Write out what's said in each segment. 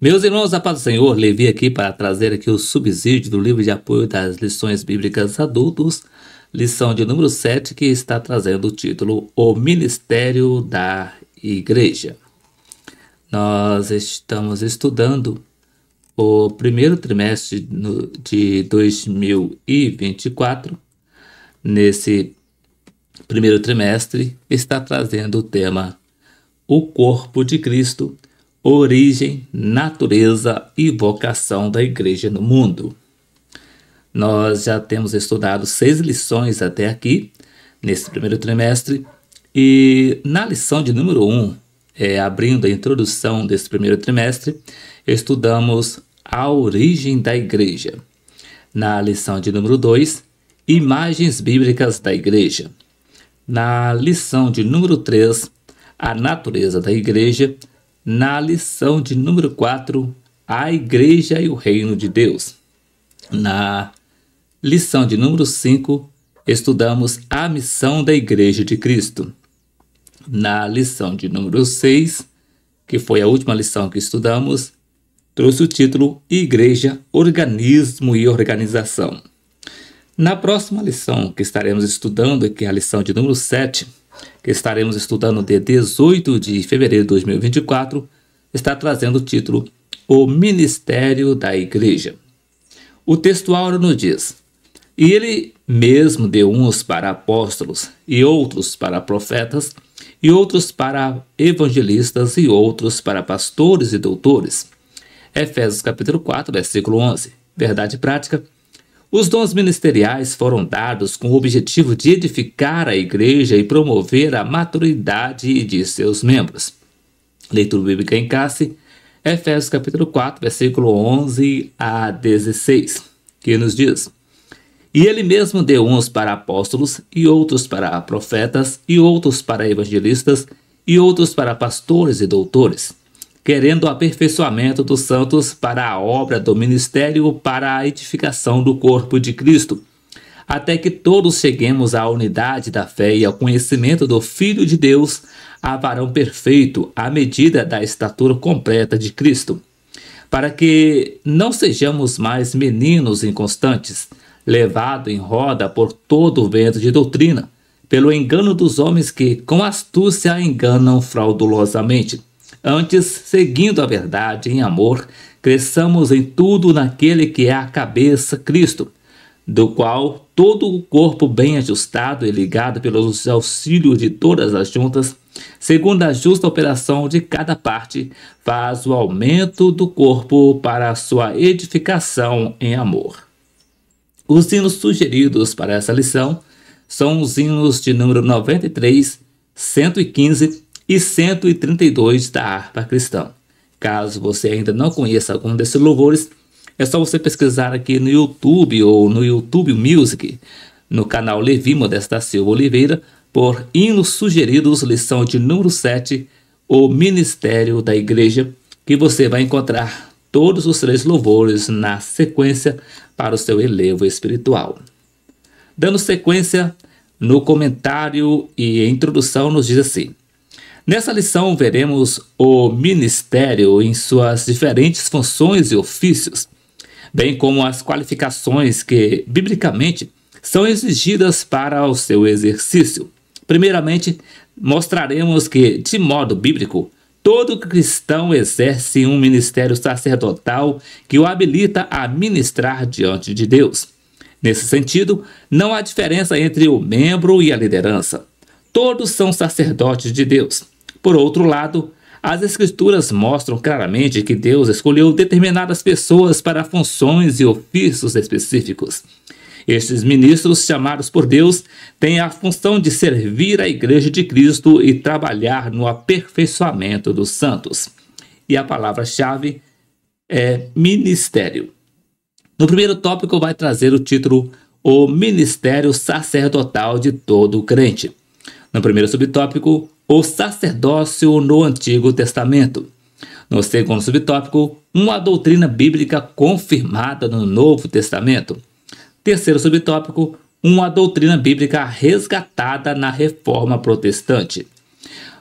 Meus irmãos, a paz do Senhor, Levi aqui para trazer aqui o subsídio do livro de apoio das lições bíblicas adultos, lição de número 7, que está trazendo o título O Ministério da Igreja. Nós estamos estudando o primeiro trimestre de 2024. Nesse primeiro trimestre, está trazendo o tema O Corpo de Cristo origem, natureza e vocação da igreja no mundo. Nós já temos estudado seis lições até aqui, nesse primeiro trimestre, e na lição de número um, é, abrindo a introdução desse primeiro trimestre, estudamos a origem da igreja. Na lição de número 2, imagens bíblicas da igreja. Na lição de número 3, a natureza da igreja, na lição de número 4, A Igreja e o Reino de Deus. Na lição de número 5, estudamos a missão da Igreja de Cristo. Na lição de número 6, que foi a última lição que estudamos, trouxe o título Igreja, Organismo e Organização. Na próxima lição que estaremos estudando, que é a lição de número 7, que estaremos estudando de 18 de fevereiro de 2024, está trazendo o título O Ministério da Igreja. O texto áureo nos diz: E ele mesmo deu uns para apóstolos, e outros para profetas, e outros para evangelistas, e outros para pastores e doutores. Efésios capítulo 4, versículo 11. Verdade prática os dons ministeriais foram dados com o objetivo de edificar a igreja e promover a maturidade de seus membros. Leitura bíblica em classe, Efésios capítulo 4, versículo 11 a 16, que nos diz: E ele mesmo deu uns para apóstolos, e outros para profetas, e outros para evangelistas, e outros para pastores e doutores querendo o aperfeiçoamento dos santos para a obra do ministério para a edificação do corpo de Cristo, até que todos cheguemos à unidade da fé e ao conhecimento do Filho de Deus, a varão perfeito, à medida da estatura completa de Cristo, para que não sejamos mais meninos inconstantes, levado em roda por todo o vento de doutrina, pelo engano dos homens que, com astúcia, enganam fraudulosamente Antes, seguindo a verdade em amor, cresçamos em tudo naquele que é a cabeça, Cristo, do qual todo o corpo bem ajustado e ligado pelos auxílios de todas as juntas, segundo a justa operação de cada parte, faz o aumento do corpo para a sua edificação em amor. Os hinos sugeridos para essa lição são os hinos de número 93, 115, e 132 da harpa cristã. Caso você ainda não conheça algum desses louvores, é só você pesquisar aqui no YouTube ou no YouTube Music, no canal Levi Modesta Silva Oliveira, por Hinos Sugeridos, lição de número 7, o Ministério da Igreja, que você vai encontrar todos os três louvores na sequência para o seu elevo espiritual. Dando sequência, no comentário e introdução nos diz assim: Nessa lição veremos o ministério em suas diferentes funções e ofícios, bem como as qualificações que, biblicamente, são exigidas para o seu exercício. Primeiramente, mostraremos que, de modo bíblico, todo cristão exerce um ministério sacerdotal que o habilita a ministrar diante de Deus. Nesse sentido, não há diferença entre o membro e a liderança. Todos são sacerdotes de Deus. Por outro lado, as Escrituras mostram claramente que Deus escolheu determinadas pessoas para funções e ofícios específicos. Estes ministros, chamados por Deus, têm a função de servir a Igreja de Cristo e trabalhar no aperfeiçoamento dos santos. E a palavra-chave é ministério. No primeiro tópico, vai trazer o título O Ministério Sacerdotal de Todo Crente. No primeiro subtópico, o sacerdócio no Antigo Testamento. No segundo subtópico, uma doutrina bíblica confirmada no Novo Testamento. Terceiro subtópico, uma doutrina bíblica resgatada na Reforma Protestante.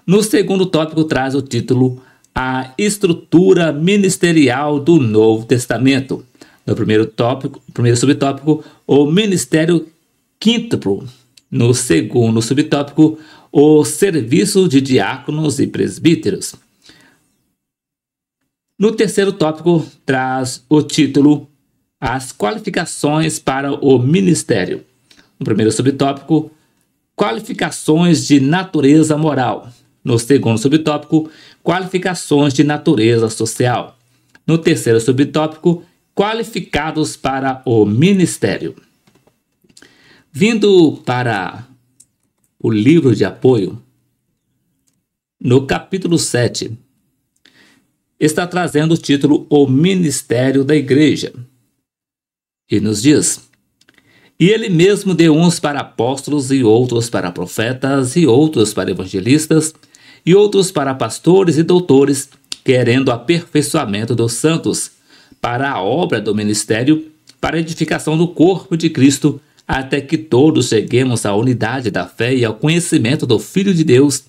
No segundo tópico, traz o título A Estrutura Ministerial do Novo Testamento. No primeiro tópico, primeiro subtópico, o ministério quíntuplo. No segundo subtópico, o serviço de diáconos e presbíteros. No terceiro tópico, traz o título As qualificações para o ministério. No primeiro subtópico, qualificações de natureza moral. No segundo subtópico, qualificações de natureza social. No terceiro subtópico, qualificados para o ministério. Vindo para o livro de apoio, no capítulo 7, está trazendo o título O Ministério da Igreja. E nos diz: E ele mesmo deu uns para apóstolos, e outros para profetas, e outros para evangelistas, e outros para pastores e doutores, querendo aperfeiçoamento dos santos, para a obra do ministério, para a edificação do corpo de Cristo até que todos cheguemos à unidade da fé e ao conhecimento do Filho de Deus,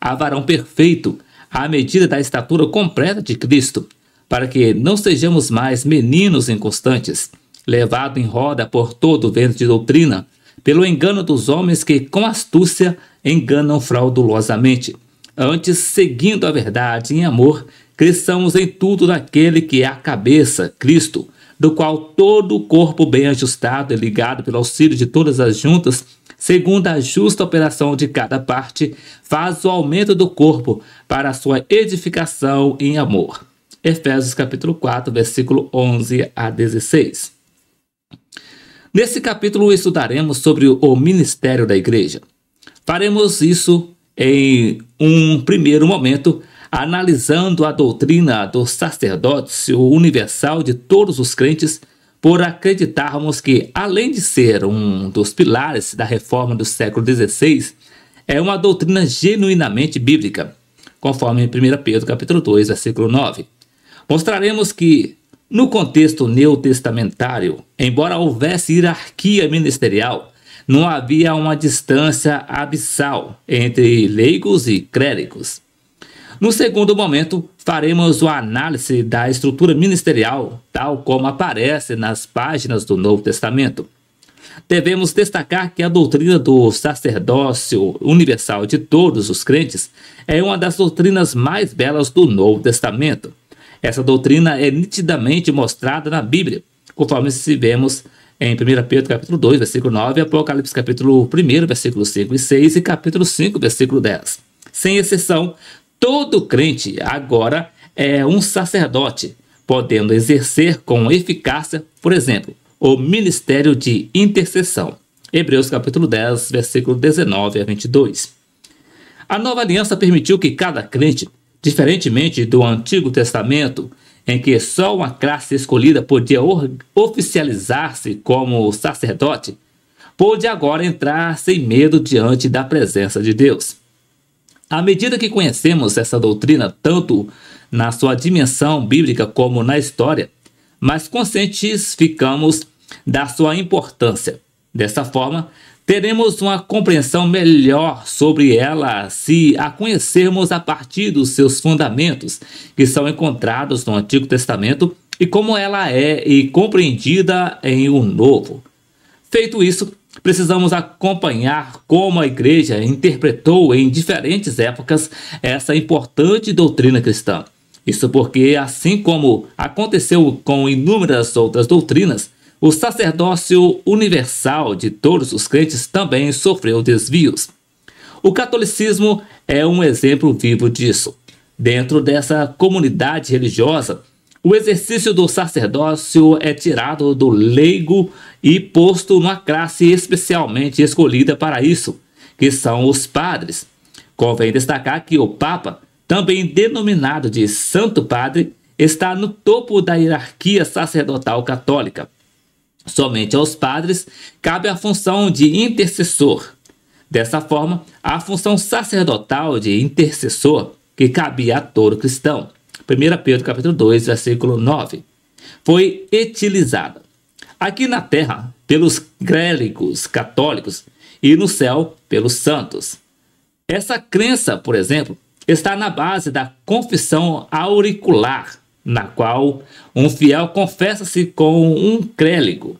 a varão perfeito, à medida da estatura completa de Cristo, para que não sejamos mais meninos inconstantes, levados em roda por todo o vento de doutrina, pelo engano dos homens que, com astúcia, enganam fraudulosamente. Antes, seguindo a verdade em amor, cresçamos em tudo naquele que é a cabeça, Cristo, do qual todo o corpo bem ajustado e ligado pelo auxílio de todas as juntas, segundo a justa operação de cada parte, faz o aumento do corpo para a sua edificação em amor. Efésios capítulo 4, versículo 11 a 16. Nesse capítulo estudaremos sobre o ministério da igreja. Faremos isso em um primeiro momento analisando a doutrina do sacerdócio universal de todos os crentes, por acreditarmos que, além de ser um dos pilares da reforma do século XVI, é uma doutrina genuinamente bíblica, conforme 1 Pedro capítulo 2, versículo 9. Mostraremos que, no contexto neotestamentário, embora houvesse hierarquia ministerial, não havia uma distância abissal entre leigos e clérigos. No segundo momento, faremos uma análise da estrutura ministerial, tal como aparece nas páginas do Novo Testamento. Devemos destacar que a doutrina do sacerdócio universal de todos os crentes é uma das doutrinas mais belas do Novo Testamento. Essa doutrina é nitidamente mostrada na Bíblia, conforme se vemos em 1 Pedro capítulo 2, versículo 9, Apocalipse capítulo 1, versículo 5 e 6 e capítulo 5, versículo 10. Sem exceção, todo crente agora é um sacerdote, podendo exercer com eficácia, por exemplo, o ministério de intercessão. Hebreus capítulo 10, versículo 19 a 22. A nova aliança permitiu que cada crente, diferentemente do Antigo Testamento, em que só uma classe escolhida podia oficializar-se como sacerdote, pôde agora entrar sem medo diante da presença de Deus. À medida que conhecemos essa doutrina, tanto na sua dimensão bíblica como na história, mais conscientes ficamos da sua importância. Dessa forma, teremos uma compreensão melhor sobre ela se a conhecermos a partir dos seus fundamentos, que são encontrados no Antigo Testamento, e como ela é e compreendida em um novo. Feito isso, precisamos acompanhar como a igreja interpretou em diferentes épocas essa importante doutrina cristã. Isso porque, assim como aconteceu com inúmeras outras doutrinas, o sacerdócio universal de todos os crentes também sofreu desvios. O catolicismo é um exemplo vivo disso. Dentro dessa comunidade religiosa, o exercício do sacerdócio é tirado do leigo e posto numa classe especialmente escolhida para isso, que são os padres. Convém destacar que o Papa, também denominado de Santo Padre, está no topo da hierarquia sacerdotal católica. Somente aos padres cabe a função de intercessor. Dessa forma, a função sacerdotal de intercessor que cabia a todo cristão. 1 Pedro capítulo 2, versículo 9. Foi etilizada. Aqui na terra, pelos grélicos católicos e no céu, pelos santos. Essa crença, por exemplo, está na base da confissão auricular, na qual um fiel confessa-se com um créligo.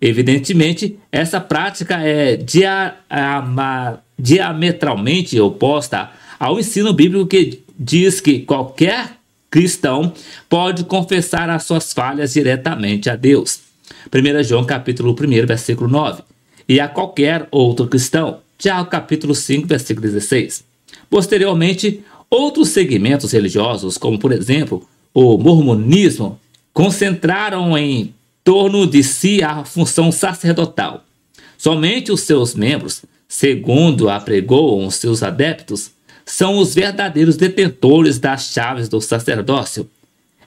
Evidentemente, essa prática é dia diametralmente oposta ao ensino bíblico que diz que qualquer cristão pode confessar as suas falhas diretamente a Deus. 1 João capítulo 1, versículo 9. E a qualquer outro cristão. Tiago capítulo 5, versículo 16. Posteriormente, outros segmentos religiosos, como por exemplo o mormonismo, concentraram em torno de si a função sacerdotal. Somente os seus membros, segundo apregou os seus adeptos, são os verdadeiros detentores das chaves do sacerdócio.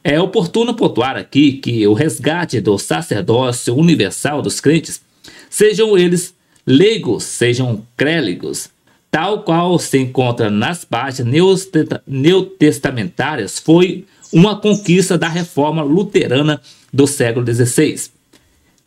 É oportuno pontuar aqui que o resgate do sacerdócio universal dos crentes, sejam eles leigos, sejam créligos, tal qual se encontra nas páginas neotestamentárias, foi uma conquista da reforma luterana do século XVI.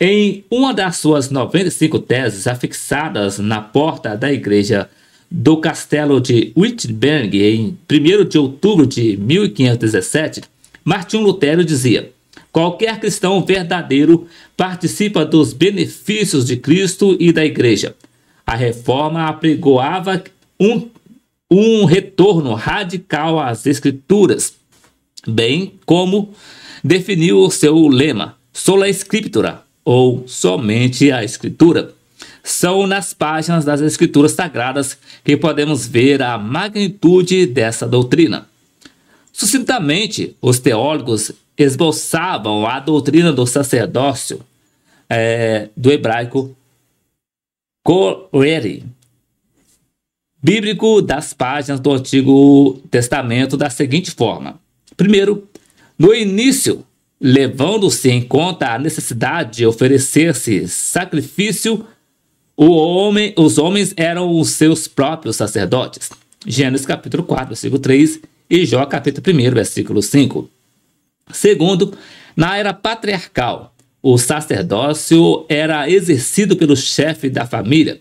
Em uma das suas 95 teses afixadas na porta da igreja do castelo de Wittenberg em 1 de outubro de 1517, Martinho Lutero dizia: Qualquer cristão verdadeiro participa dos benefícios de Cristo e da Igreja. A reforma apregoava um, um retorno radical às Escrituras, bem como definiu o seu lema, sola scriptura, ou somente a Escritura. São nas páginas das Escrituras Sagradas que podemos ver a magnitude dessa doutrina. Sucintamente, os teólogos esboçavam a doutrina do sacerdócio é, do hebraico Koeri, bíblico das páginas do Antigo Testamento da seguinte forma. Primeiro, no início, levando-se em conta a necessidade de oferecer-se sacrifício Homem, os homens eram os seus próprios sacerdotes. Gênesis capítulo 4, versículo 3 e Jó capítulo 1, versículo 5. Segundo, na era patriarcal, o sacerdócio era exercido pelo chefe da família.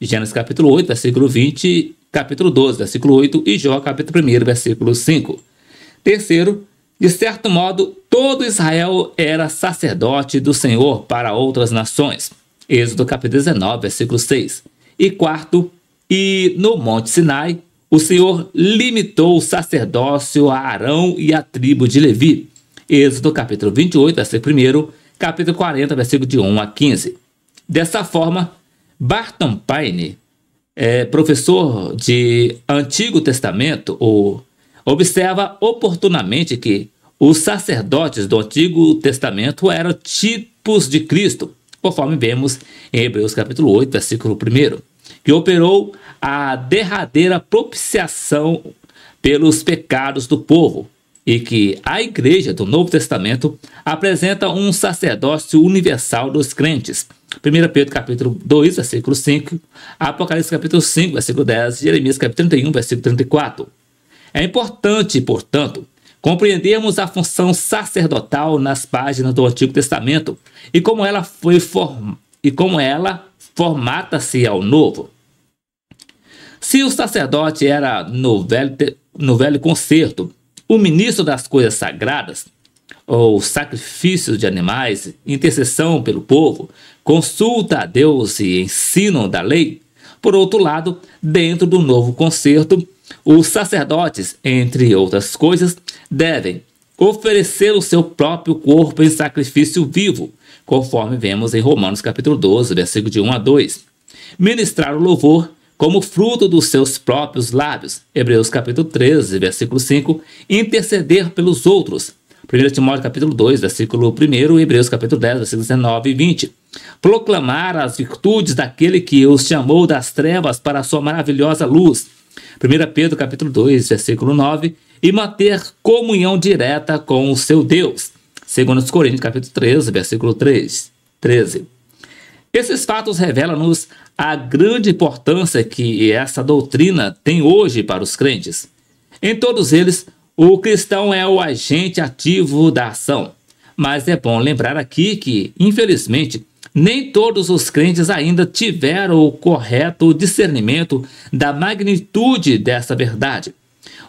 Gênesis capítulo 8, versículo 20, capítulo 12, versículo 8 e Jó capítulo 1, versículo 5. Terceiro, de certo modo, todo Israel era sacerdote do Senhor para outras nações. Êxodo capítulo 19, versículo 6. E quarto, e no Monte Sinai, o Senhor limitou o sacerdócio a Arão e a tribo de Levi. Êxodo capítulo 28, versículo 1, capítulo 40, versículo de 1 a 15. Dessa forma, Barton Paine, é, professor de Antigo Testamento, ou, observa oportunamente que os sacerdotes do Antigo Testamento eram tipos de Cristo conforme vemos em Hebreus capítulo 8, versículo 1, que operou a derradeira propiciação pelos pecados do povo, e que a igreja do Novo Testamento apresenta um sacerdócio universal dos crentes. 1 Pedro capítulo 2, versículo 5, Apocalipse capítulo 5, versículo 10, Jeremias capítulo 31, versículo 34. É importante, portanto, Compreendemos a função sacerdotal nas páginas do Antigo Testamento e como ela foi form... e como ela formata-se ao Novo. Se o sacerdote era no velho, no velho concerto, o ministro das coisas sagradas, ou sacrifícios de animais, intercessão pelo povo, consulta a Deus e ensino da lei, por outro lado, dentro do novo concerto, os sacerdotes, entre outras coisas, devem oferecer o seu próprio corpo em sacrifício vivo, conforme vemos em Romanos capítulo 12, versículo de 1 a 2. Ministrar o louvor como fruto dos seus próprios lábios. Hebreus capítulo 13, versículo 5. Interceder pelos outros. 1 Timóteo capítulo 2, versículo 1, Hebreus capítulo 10, versículos 19 e 20. Proclamar as virtudes daquele que os chamou das trevas para a sua maravilhosa luz. 1 Pedro capítulo 2, versículo 9, e manter comunhão direta com o seu Deus. 2 Coríntios capítulo 13, versículo 3, 13. Esses fatos revelam-nos a grande importância que essa doutrina tem hoje para os crentes. Em todos eles, o cristão é o agente ativo da ação. Mas é bom lembrar aqui que, infelizmente, nem todos os crentes ainda tiveram o correto discernimento da magnitude dessa verdade.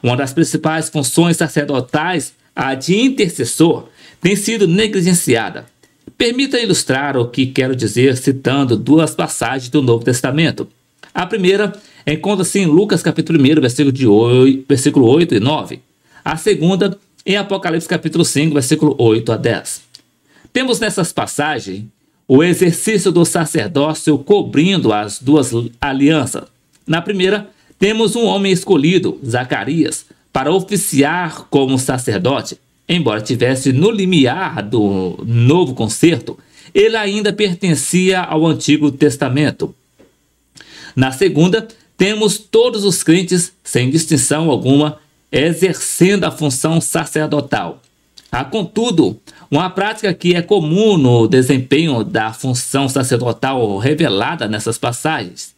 Uma das principais funções sacerdotais, a de intercessor, tem sido negligenciada. Permita ilustrar o que quero dizer citando duas passagens do Novo Testamento. A primeira encontra-se em Lucas capítulo 1, versículo, de 8, versículo 8 e 9. A segunda em Apocalipse capítulo 5, versículo 8 a 10. Temos nessas passagens o exercício do sacerdócio cobrindo as duas alianças. Na primeira, temos um homem escolhido, Zacarias, para oficiar como sacerdote. Embora estivesse no limiar do novo concerto, ele ainda pertencia ao Antigo Testamento. Na segunda, temos todos os crentes, sem distinção alguma, exercendo a função sacerdotal. Há, contudo, uma prática que é comum no desempenho da função sacerdotal revelada nessas passagens.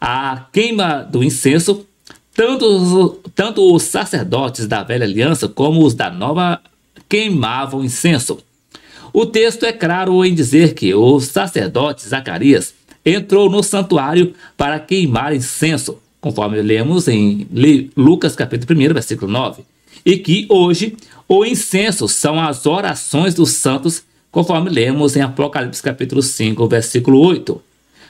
A queima do incenso, tanto, tanto os sacerdotes da velha aliança como os da nova queimavam incenso. O texto é claro em dizer que o sacerdote Zacarias entrou no santuário para queimar incenso, conforme lemos em Lucas capítulo 1, versículo 9, e que hoje o incenso são as orações dos santos, conforme lemos em Apocalipse capítulo 5, versículo 8.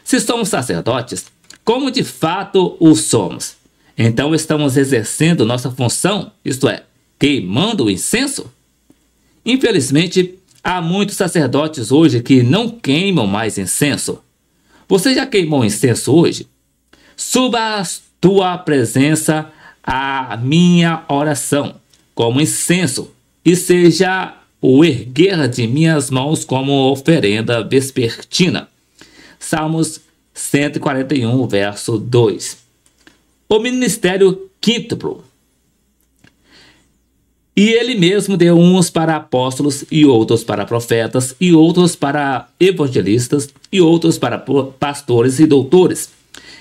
Se somos sacerdotes, como de fato o somos, então estamos exercendo nossa função, isto é, queimando o incenso? Infelizmente, há muitos sacerdotes hoje que não queimam mais incenso. Você já queimou incenso hoje? Suba a tua presença à minha oração como incenso, e seja o erguer de minhas mãos como oferenda vespertina. Salmos 141, verso 2. O ministério quíntuplo. E ele mesmo deu uns para apóstolos, e outros para profetas, e outros para evangelistas, e outros para pastores e doutores,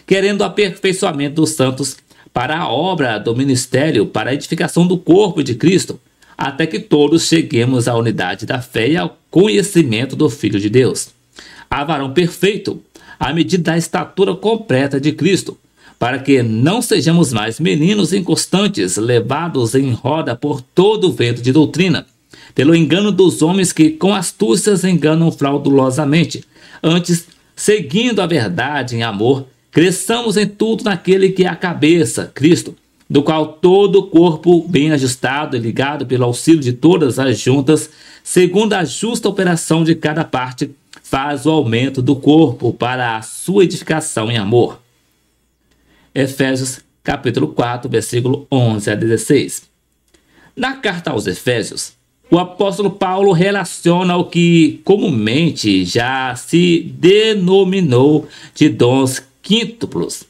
querendo o aperfeiçoamento dos santos para a obra do ministério, para a edificação do corpo de Cristo, até que todos cheguemos à unidade da fé e ao conhecimento do Filho de Deus. A varão perfeito, à medida da estatura completa de Cristo, para que não sejamos mais meninos inconstantes, levados em roda por todo o vento de doutrina, pelo engano dos homens que com astúcias enganam fraudulosamente, antes, seguindo a verdade em amor, Cresçamos em tudo naquele que é a cabeça, Cristo, do qual todo o corpo, bem ajustado e ligado pelo auxílio de todas as juntas, segundo a justa operação de cada parte, faz o aumento do corpo para a sua edificação em amor. Efésios capítulo 4, versículo 11 a 16. Na carta aos Efésios, o apóstolo Paulo relaciona o que comumente já se denominou de dons quíntuplos,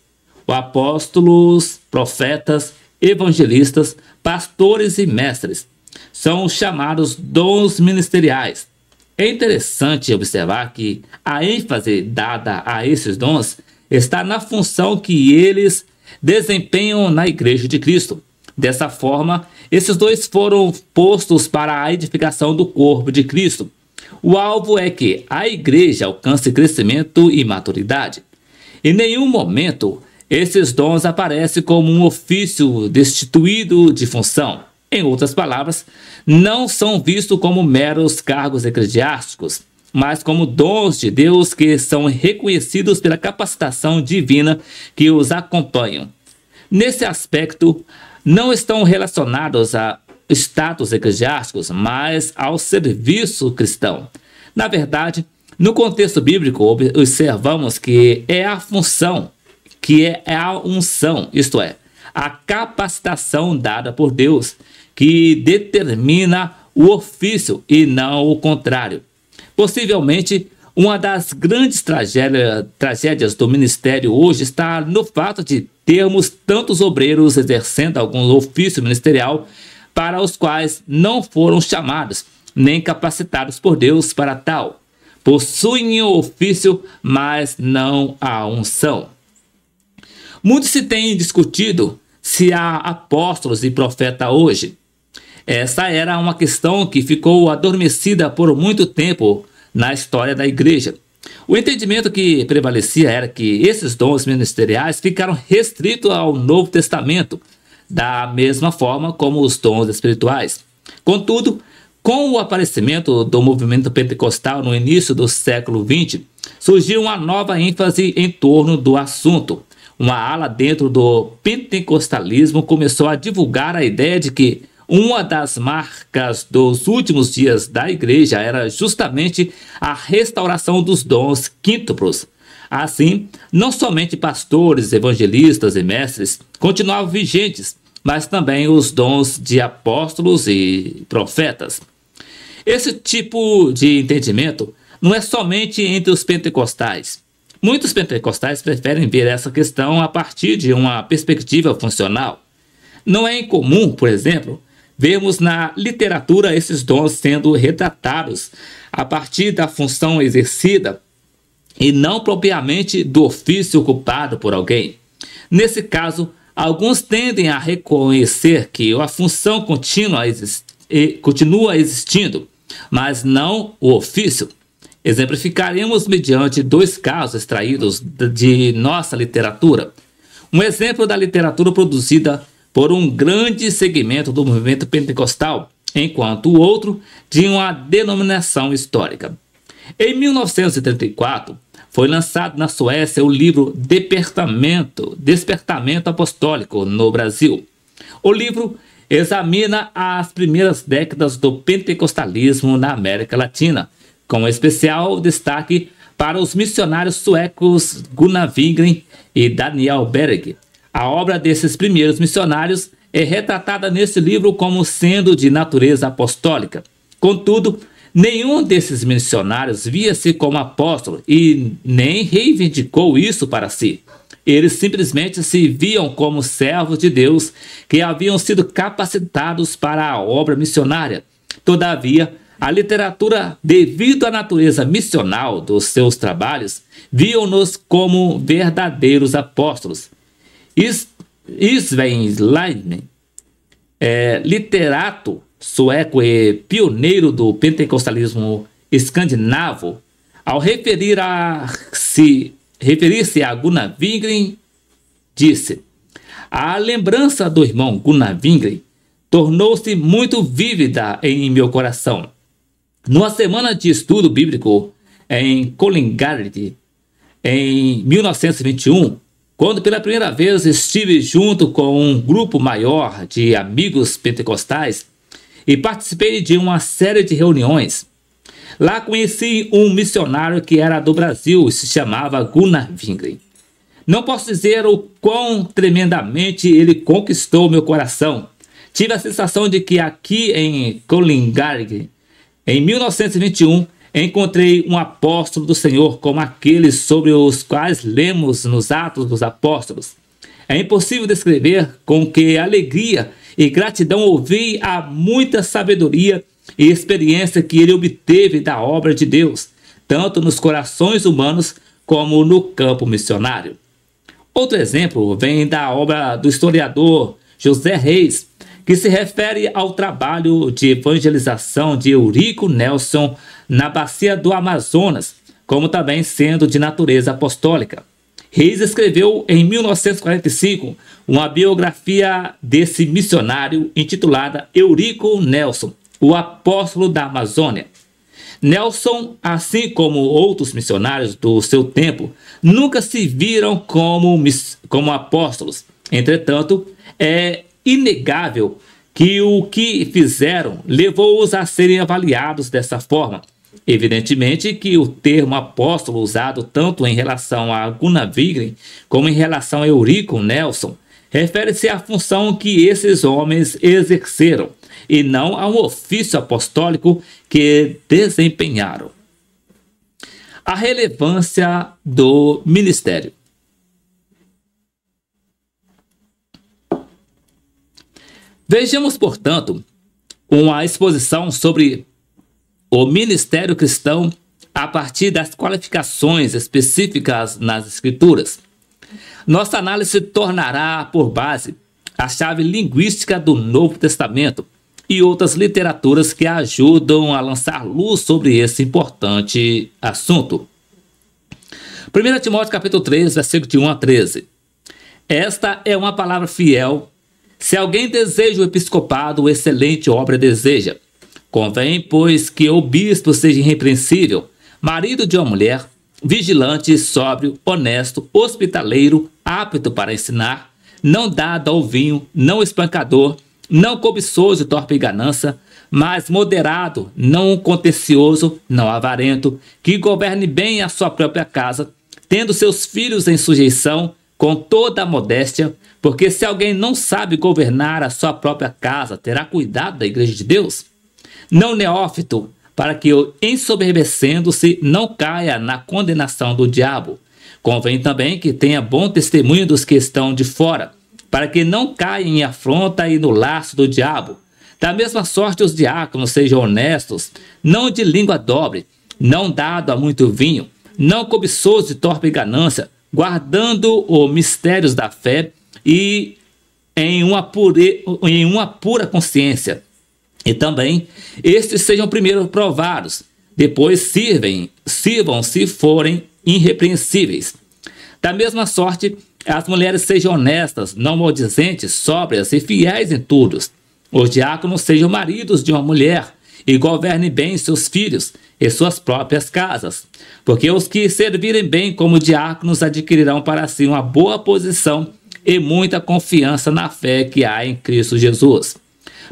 o apóstolos, profetas, evangelistas, pastores e mestres. São os chamados dons ministeriais. É interessante observar que a ênfase dada a esses dons está na função que eles desempenham na Igreja de Cristo. Dessa forma, esses dois foram postos para a edificação do corpo de Cristo. O alvo é que a igreja alcance crescimento e maturidade. Em nenhum momento esses dons aparecem como um ofício destituído de função. Em outras palavras, não são vistos como meros cargos eclesiásticos, mas como dons de Deus que são reconhecidos pela capacitação divina que os acompanham. Nesse aspecto, não estão relacionados a status eclesiásticos, mas ao serviço cristão. Na verdade, no contexto bíblico, observamos que é a função, que é a unção, isto é, a capacitação dada por Deus, que determina o ofício e não o contrário. Possivelmente, uma das grandes tragédia, tragédias do ministério hoje está no fato de termos tantos obreiros exercendo algum ofício ministerial para os quais não foram chamados nem capacitados por Deus para tal possuem o ofício, mas não a unção. Muito se tem discutido se há apóstolos e profeta hoje. Essa era uma questão que ficou adormecida por muito tempo na história da igreja. O entendimento que prevalecia era que esses dons ministeriais ficaram restritos ao Novo Testamento, da mesma forma como os dons espirituais. Contudo, com o aparecimento do movimento pentecostal no início do século XX, surgiu uma nova ênfase em torno do assunto. Uma ala dentro do pentecostalismo começou a divulgar a ideia de que uma das marcas dos últimos dias da igreja era justamente a restauração dos dons quíntuplos. Assim, não somente pastores, evangelistas e mestres continuavam vigentes, mas também os dons de apóstolos e profetas. Esse tipo de entendimento não é somente entre os pentecostais. Muitos pentecostais preferem ver essa questão a partir de uma perspectiva funcional. Não é incomum, por exemplo, vemos na literatura esses dons sendo retratados a partir da função exercida e não propriamente do ofício ocupado por alguém. Nesse caso, alguns tendem a reconhecer que a função continua, exist continua existindo mas não o ofício. Exemplificaremos mediante dois casos extraídos de nossa literatura. Um exemplo da literatura produzida por um grande segmento do movimento pentecostal, enquanto o outro de uma denominação histórica. Em 1934, foi lançado na Suécia o livro Despertamento, Despertamento Apostólico no Brasil. O livro examina as primeiras décadas do pentecostalismo na América Latina, com especial destaque para os missionários suecos Gunnar Wingren e Daniel Berg. A obra desses primeiros missionários é retratada nesse livro como sendo de natureza apostólica. Contudo, nenhum desses missionários via-se como apóstolo e nem reivindicou isso para si. Eles simplesmente se viam como servos de Deus que haviam sido capacitados para a obra missionária. Todavia, a literatura, devido à natureza missional dos seus trabalhos, viu-nos como verdadeiros apóstolos. Sven Leidman, é, literato sueco e pioneiro do pentecostalismo escandinavo, ao referir a se referir-se a Gunavingren, disse: A lembrança do irmão Gunavingren tornou-se muito vívida em meu coração. Numa semana de estudo bíblico em Collingard, em 1921, quando pela primeira vez estive junto com um grupo maior de amigos pentecostais e participei de uma série de reuniões, Lá conheci um missionário que era do Brasil e se chamava Gunnar Wingren. Não posso dizer o quão tremendamente ele conquistou meu coração. Tive a sensação de que aqui em Kolingarg, em 1921, encontrei um apóstolo do Senhor como aqueles sobre os quais lemos nos Atos dos Apóstolos. É impossível descrever com que alegria e gratidão ouvi a muita sabedoria e experiência que ele obteve da obra de Deus, tanto nos corações humanos como no campo missionário. Outro exemplo vem da obra do historiador José Reis, que se refere ao trabalho de evangelização de Eurico Nelson na bacia do Amazonas, como também sendo de natureza apostólica. Reis escreveu em 1945 uma biografia desse missionário intitulada Eurico Nelson, o apóstolo da Amazônia. Nelson, assim como outros missionários do seu tempo, nunca se viram como, como apóstolos. Entretanto, é inegável que o que fizeram levou-os a serem avaliados dessa forma. Evidentemente que o termo apóstolo usado tanto em relação a Gunavigren como em relação a Eurico Nelson refere-se à função que esses homens exerceram e não a um ofício apostólico que desempenharam. A relevância do ministério. Vejamos, portanto, uma exposição sobre o ministério cristão a partir das qualificações específicas nas Escrituras. Nossa análise tornará por base a chave linguística do Novo Testamento e outras literaturas que ajudam a lançar luz sobre esse importante assunto. 1 Timóteo capítulo 3, versículo de 1 a 13. Esta é uma palavra fiel. Se alguém deseja o episcopado, excelente obra deseja. Convém, pois, que o bispo seja irrepreensível, marido de uma mulher, vigilante, sóbrio, honesto, hospitaleiro, apto para ensinar, não dado ao vinho, não espancador, não cobiçoso, torpe ganância, mas moderado, não contencioso, não avarento, que governe bem a sua própria casa, tendo seus filhos em sujeição, com toda a modéstia, porque se alguém não sabe governar a sua própria casa, terá cuidado da igreja de Deus? Não neófito, para que eu, ensoberbecendo-se, não caia na condenação do diabo. Convém também que tenha bom testemunho dos que estão de fora para que não caia em afronta e no laço do diabo. Da mesma sorte, os diáconos sejam honestos, não de língua dobre, não dado a muito vinho, não cobiçoso de torpe ganância, guardando os mistérios da fé e em uma, pure, em uma pura consciência. E também, estes sejam primeiro provados, depois sirvem, sirvam se forem irrepreensíveis. Da mesma sorte, as mulheres sejam honestas, não maldizentes, sóbrias e fiéis em tudo. Os diáconos sejam maridos de uma mulher e governem bem seus filhos e suas próprias casas, porque os que servirem bem como diáconos adquirirão para si uma boa posição e muita confiança na fé que há em Cristo Jesus.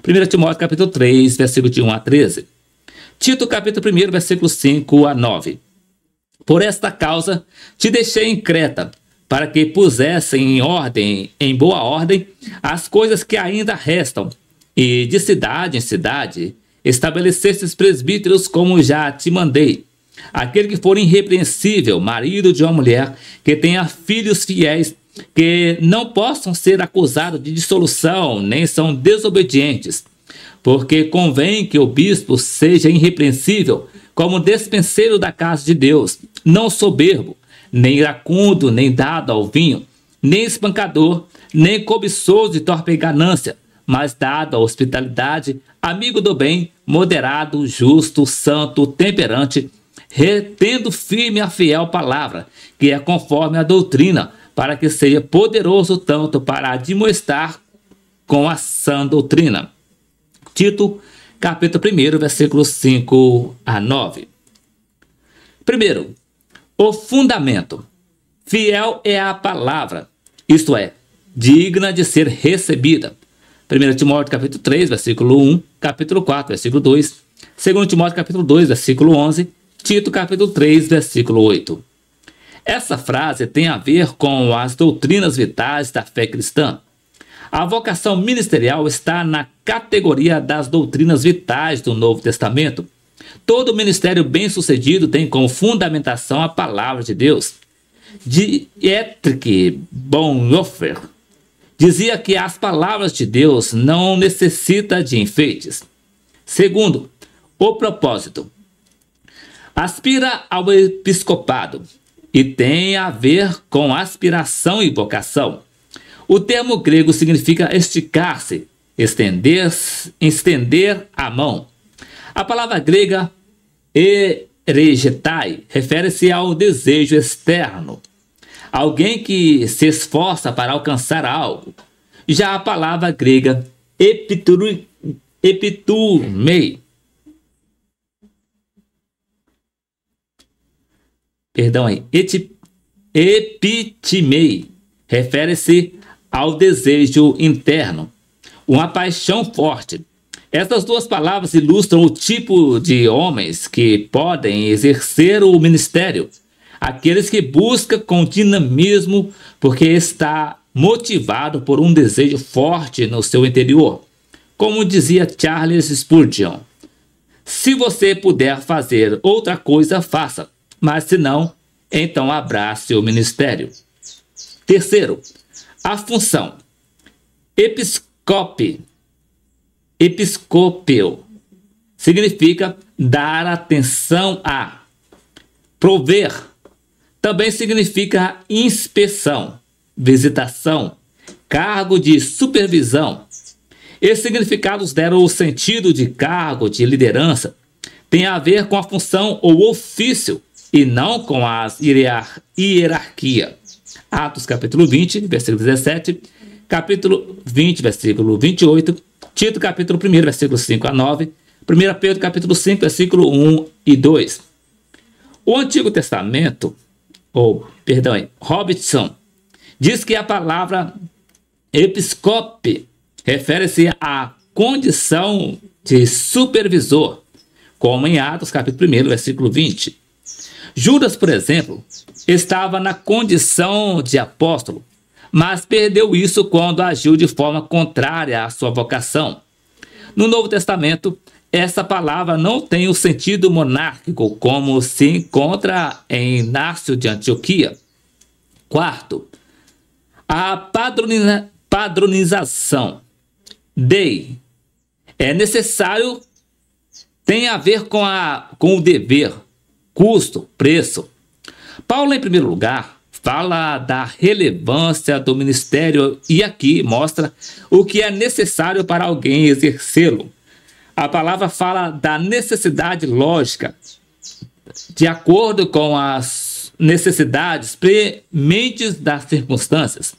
1 Timóteo capítulo 3, versículo de 1 a 13. Tito capítulo 1, versículo 5 a 9. Por esta causa te deixei em Creta, para que pusessem em ordem, em boa ordem, as coisas que ainda restam, e de cidade em cidade estabelecesses presbíteros como já te mandei. Aquele que for irrepreensível, marido de uma mulher, que tenha filhos fiéis, que não possam ser acusados de dissolução, nem são desobedientes, porque convém que o bispo seja irrepreensível, como despenseiro da casa de Deus, não soberbo, nem iracundo, nem dado ao vinho, nem espancador, nem cobiçoso de torpe ganância, mas dado à hospitalidade, amigo do bem, moderado, justo, santo, temperante, retendo firme a fiel palavra, que é conforme a doutrina, para que seja poderoso tanto para admoestar com a sã doutrina. Tito, capítulo 1, versículos 5 a 9. Primeiro, o fundamento. Fiel é a palavra, isto é, digna de ser recebida. 1 Timóteo capítulo 3, versículo 1, capítulo 4, versículo 2, 2 Timóteo capítulo 2, versículo 11, Tito capítulo 3, versículo 8. Essa frase tem a ver com as doutrinas vitais da fé cristã. A vocação ministerial está na categoria das doutrinas vitais do Novo Testamento, Todo ministério bem-sucedido tem como fundamentação a palavra de Deus. Dietrich Bonhoeffer dizia que as palavras de Deus não necessita de enfeites. Segundo, o propósito. Aspira ao episcopado e tem a ver com aspiração e vocação. O termo grego significa esticar-se, estender, estender a mão. A palavra grega eregetai refere-se ao desejo externo, alguém que se esforça para alcançar algo. Já a palavra grega epitumei, perdão aí, epitimei, refere-se ao desejo interno, uma paixão forte, estas duas palavras ilustram o tipo de homens que podem exercer o ministério, aqueles que buscam com dinamismo porque está motivado por um desejo forte no seu interior. Como dizia Charles Spurgeon, se você puder fazer outra coisa, faça, mas se não, então abrace o ministério. Terceiro, a função. Episcope episcopio significa dar atenção a, prover, também significa inspeção, visitação, cargo de supervisão. Esses significados deram o sentido de cargo, de liderança, tem a ver com a função ou ofício e não com a hierarquia. Atos capítulo 20, versículo 17, capítulo 20, versículo 28 Tito capítulo 1, versículo 5 a 9, 1 Pedro capítulo 5, versículo 1 e 2. O Antigo Testamento, ou, perdão, Robertson, diz que a palavra episcope refere-se à condição de supervisor, como em Atos capítulo 1, versículo 20. Judas, por exemplo, estava na condição de apóstolo, mas perdeu isso quando agiu de forma contrária à sua vocação. No Novo Testamento, essa palavra não tem o sentido monárquico como se encontra em Inácio de Antioquia. Quarto, a padroniza padronização. Dei. É necessário, tem a ver com, a, com o dever, custo, preço. Paulo, em primeiro lugar, fala da relevância do ministério e aqui mostra o que é necessário para alguém exercê-lo. A palavra fala da necessidade lógica. De acordo com as necessidades prementes das circunstâncias.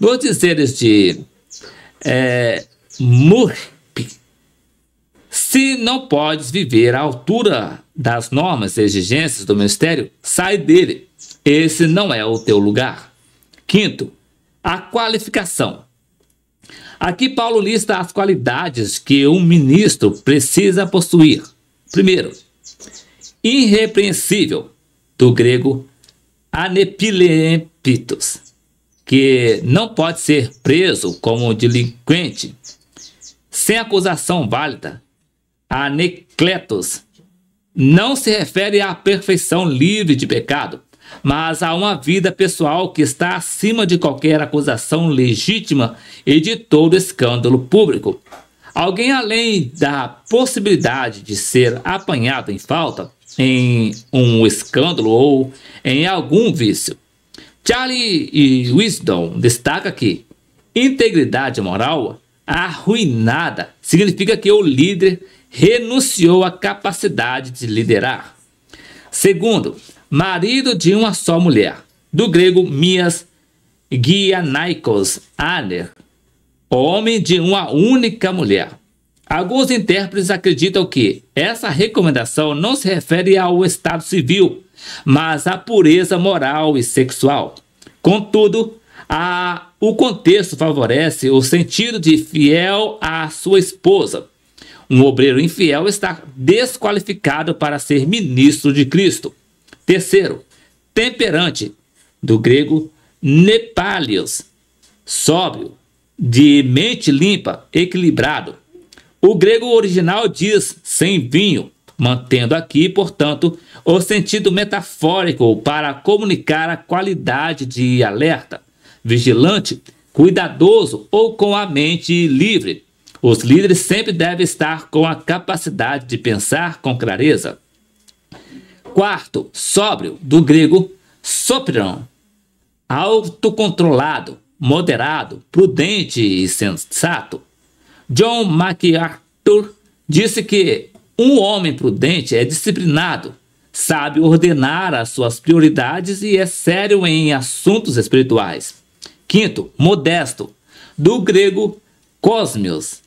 Nos dizeres de é, Murp, se não podes viver à altura das normas e exigências do ministério, sai dele. Esse não é o teu lugar. Quinto, a qualificação. Aqui Paulo lista as qualidades que um ministro precisa possuir. Primeiro, irrepreensível, do grego anepileptos, que não pode ser preso como delinquente sem acusação válida. Anecletos não se refere à perfeição livre de pecado, mas há uma vida pessoal que está acima de qualquer acusação legítima e de todo escândalo público. Alguém além da possibilidade de ser apanhado em falta, em um escândalo ou em algum vício. Charlie Wisdom destaca que integridade moral arruinada significa que o líder renunciou à capacidade de liderar. Segundo, marido de uma só mulher, do grego mias Gianaikos Aner, homem de uma única mulher. Alguns intérpretes acreditam que essa recomendação não se refere ao estado civil, mas à pureza moral e sexual. Contudo, a, o contexto favorece o sentido de fiel à sua esposa. Um obreiro infiel está desqualificado para ser ministro de Cristo. Terceiro, temperante, do grego nepalios, sóbrio, de mente limpa, equilibrado. O grego original diz sem vinho, mantendo aqui, portanto, o sentido metafórico para comunicar a qualidade de alerta, vigilante, cuidadoso ou com a mente livre. Os líderes sempre devem estar com a capacidade de pensar com clareza. Quarto, sóbrio, do grego sopron, autocontrolado, moderado, prudente e sensato. John MacArthur disse que um homem prudente é disciplinado, sabe ordenar as suas prioridades e é sério em assuntos espirituais. Quinto, modesto, do grego cosmios,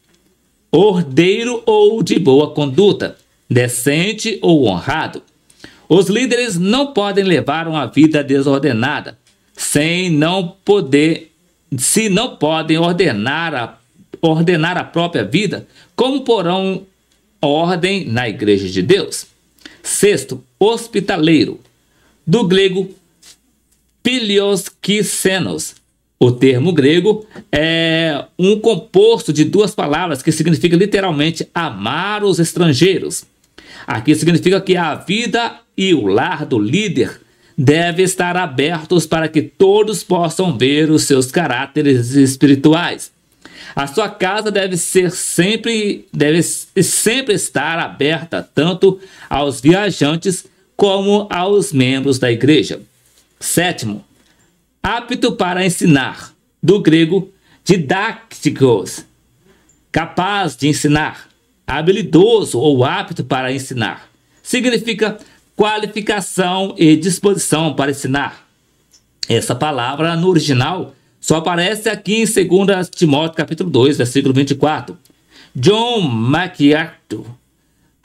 ordeiro ou de boa conduta, decente ou honrado. Os líderes não podem levar uma vida desordenada, sem não poder, se não podem ordenar a, ordenar a própria vida, como porão ordem na igreja de Deus? Sexto, hospitaleiro, do grego pilioskisenos. O termo grego é um composto de duas palavras que significa literalmente amar os estrangeiros. Aqui significa que a vida e o lar do líder deve estar abertos para que todos possam ver os seus caráteres espirituais. A sua casa deve ser sempre deve sempre estar aberta tanto aos viajantes como aos membros da igreja. Sétimo, apto para ensinar, do grego didácticos, capaz de ensinar, habilidoso ou apto para ensinar. Significa qualificação e disposição para ensinar. Essa palavra no original só aparece aqui em 2 Timóteo capítulo 2, versículo 24. John MacArthur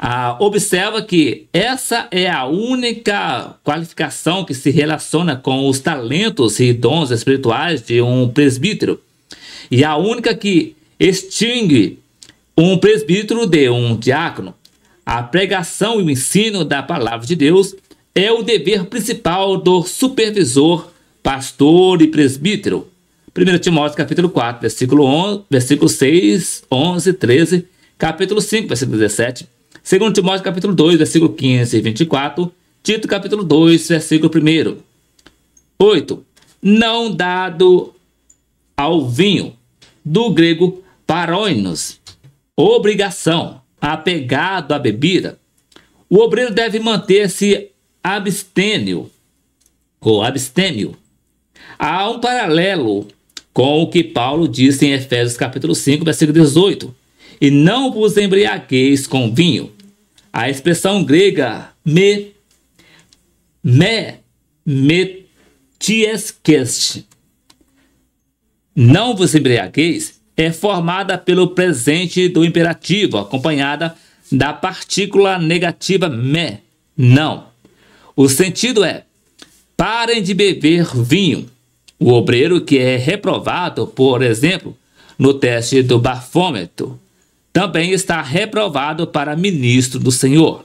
ah, observa que essa é a única qualificação que se relaciona com os talentos e dons espirituais de um presbítero e a única que extingue um presbítero de um diácono. A pregação e o ensino da palavra de Deus é o dever principal do supervisor, pastor e presbítero. 1 Timóteo capítulo 4, versículo, 11, versículo 6, 11, 13, capítulo 5, versículo 17, 2 Timóteo capítulo 2, versículo 15 e 24, Tito capítulo 2, versículo 1. 8. Não dado ao vinho, do grego paroinos, obrigação, apegado à bebida, o obreiro deve manter-se abstênio ou abstêmio. Há um paralelo com o que Paulo disse em Efésios capítulo 5, versículo 18. E não vos embriagueis com vinho. A expressão grega me, me, metieskest. Não vos embriagueis é formada pelo presente do imperativo, acompanhada da partícula negativa me, não. O sentido é: parem de beber vinho. O obreiro que é reprovado, por exemplo, no teste do bafômetro, também está reprovado para ministro do Senhor.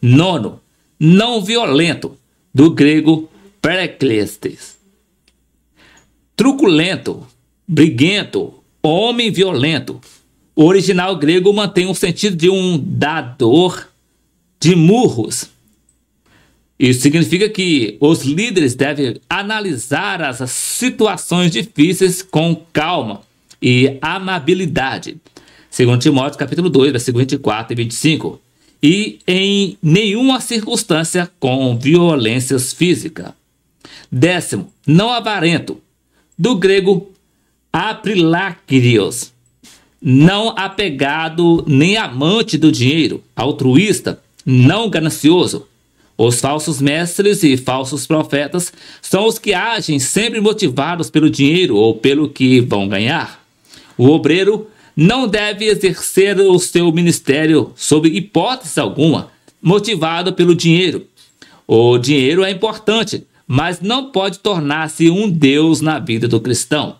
Nono, não violento, do grego periclestes. Truculento, briguento homem violento. O original grego mantém o sentido de um dador de murros. Isso significa que os líderes devem analisar as situações difíceis com calma e amabilidade. Segundo Timóteo capítulo 2, versículos 24 e 25. E em nenhuma circunstância com violências físicas. Décimo, não avarento. Do grego aprilácrios, não apegado nem amante do dinheiro, altruísta, não ganancioso. Os falsos mestres e falsos profetas são os que agem sempre motivados pelo dinheiro ou pelo que vão ganhar. O obreiro não deve exercer o seu ministério sob hipótese alguma, motivado pelo dinheiro. O dinheiro é importante, mas não pode tornar-se um Deus na vida do cristão.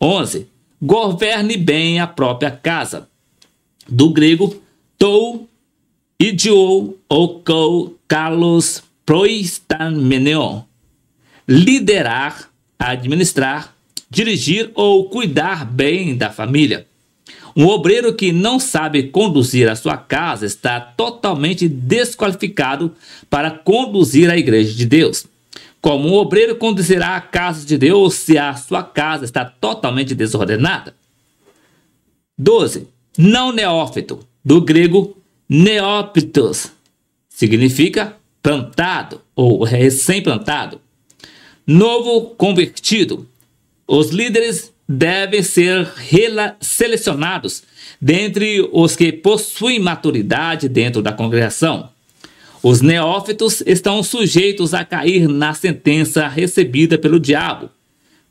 11. Governe bem a própria casa. Do grego tou, idiou ou kou, kalos, proistanmeneo. Liderar, administrar, dirigir ou cuidar bem da família. Um obreiro que não sabe conduzir a sua casa está totalmente desqualificado para conduzir a igreja de Deus. Como um obreiro conduzirá a casa de Deus se a sua casa está totalmente desordenada? 12. Não neófito, do grego neóptos, significa plantado ou recém-plantado. Novo convertido. Os líderes devem ser selecionados dentre os que possuem maturidade dentro da congregação. Os neófitos estão sujeitos a cair na sentença recebida pelo diabo.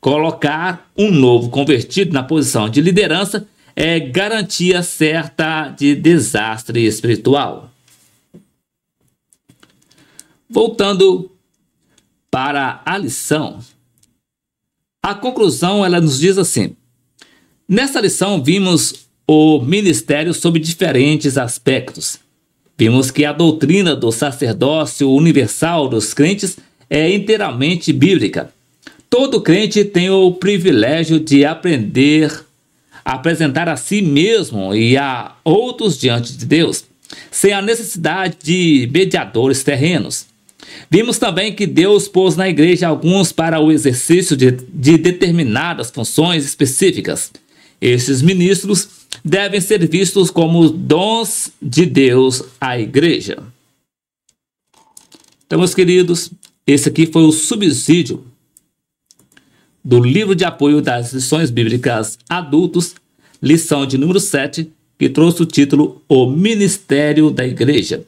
Colocar um novo convertido na posição de liderança é garantia certa de desastre espiritual. Voltando para a lição, a conclusão ela nos diz assim: Nessa lição vimos o ministério sob diferentes aspectos. Vimos que a doutrina do sacerdócio universal dos crentes é inteiramente bíblica. Todo crente tem o privilégio de aprender a apresentar a si mesmo e a outros diante de Deus, sem a necessidade de mediadores terrenos. Vimos também que Deus pôs na igreja alguns para o exercício de, de determinadas funções específicas. Esses ministros devem ser vistos como dons de Deus à igreja. Então, meus queridos, esse aqui foi o subsídio do livro de apoio das lições bíblicas adultos, lição de número 7, que trouxe o título O Ministério da Igreja.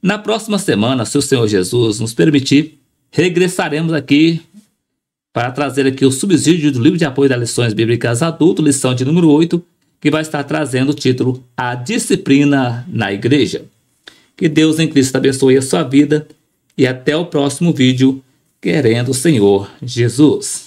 Na próxima semana, se o Senhor Jesus nos permitir, regressaremos aqui para trazer aqui o subsídio do livro de apoio das lições bíblicas adulto, lição de número 8, que vai estar trazendo o título A Disciplina na Igreja. Que Deus em Cristo abençoe a sua vida e até o próximo vídeo, querendo o Senhor Jesus.